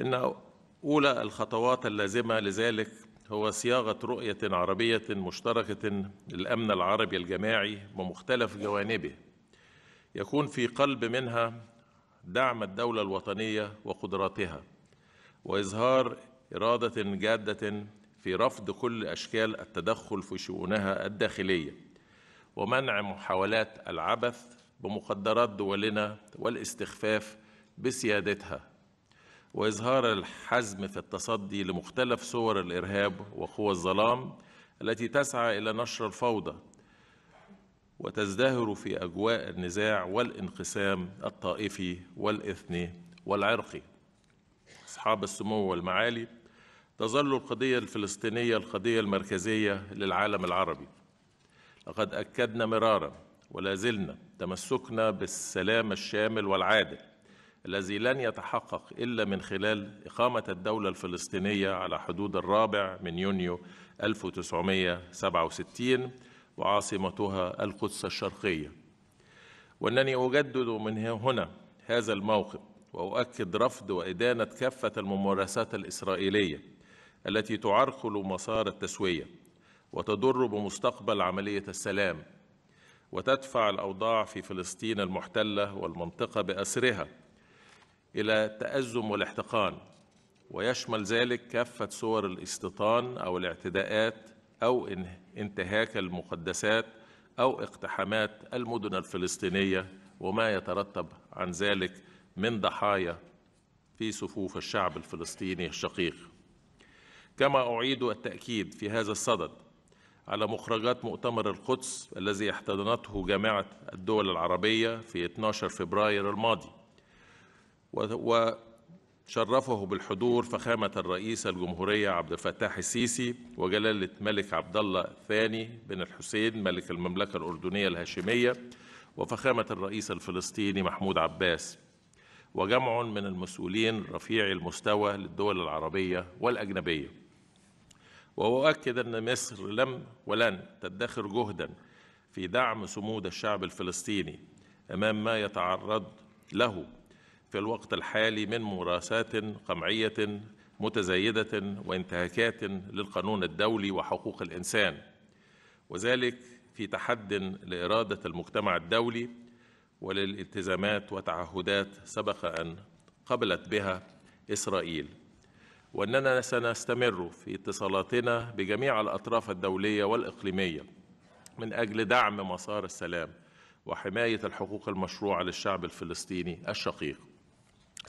إن أولى الخطوات اللازمة لذلك هو صياغة رؤية عربية مشتركة للأمن العربي الجماعي بمختلف جوانبه يكون في قلب منها دعم الدولة الوطنية وقدراتها وإظهار إرادة جادة في رفض كل أشكال التدخل في شؤونها الداخلية ومنع محاولات العبث بمقدرات دولنا والاستخفاف بسيادتها وإظهار الحزم في التصدي لمختلف صور الإرهاب وقوى الظلام التي تسعى إلى نشر الفوضى وتزدهر في أجواء النزاع والانقسام الطائفي والإثني والعرقي أصحاب السمو والمعالي تظل القضية الفلسطينية القضية المركزية للعالم العربي لقد أكدنا مرارا ولا زلنا تمسكنا بالسلام الشامل والعادل الذي لن يتحقق إلا من خلال إقامة الدولة الفلسطينية على حدود الرابع من يونيو 1967 وعاصمتها القدس الشرقية وأنني أجدد من هنا هذا الموقف وأؤكد رفض وإدانة كافة الممارسات الإسرائيلية التي تعرقل مسار التسوية وتضر بمستقبل عملية السلام وتدفع الأوضاع في فلسطين المحتلة والمنطقة بأسرها إلى التأزم والاحتقان ويشمل ذلك كافة صور الاستيطان أو الاعتداءات أو انتهاك المقدسات أو اقتحامات المدن الفلسطينية وما يترتب عن ذلك من ضحايا في صفوف الشعب الفلسطيني الشقيق كما أعيد التأكيد في هذا الصدد على مخرجات مؤتمر القدس الذي احتضنته جامعة الدول العربية في 12 فبراير الماضي وشرفه بالحضور فخامة الرئيس الجمهورية عبد الفتاح السيسي وجلالة الملك عبد الله الثاني بن الحسين ملك المملكة الأردنية الهاشمية وفخامة الرئيس الفلسطيني محمود عباس وجمع من المسؤولين رفيع المستوى للدول العربية والأجنبية وأؤكد أن مصر لم ولن تدخر جهدا في دعم صمود الشعب الفلسطيني أمام ما يتعرض له في الوقت الحالي من ممارسات قمعية متزايدة وانتهاكات للقانون الدولي وحقوق الإنسان وذلك في تحد لإرادة المجتمع الدولي وللالتزامات وتعهدات سبق أن قبلت بها إسرائيل وأننا سنستمر في اتصالاتنا بجميع الأطراف الدولية والإقليمية من أجل دعم مسار السلام وحماية الحقوق المشروعة للشعب الفلسطيني الشقيق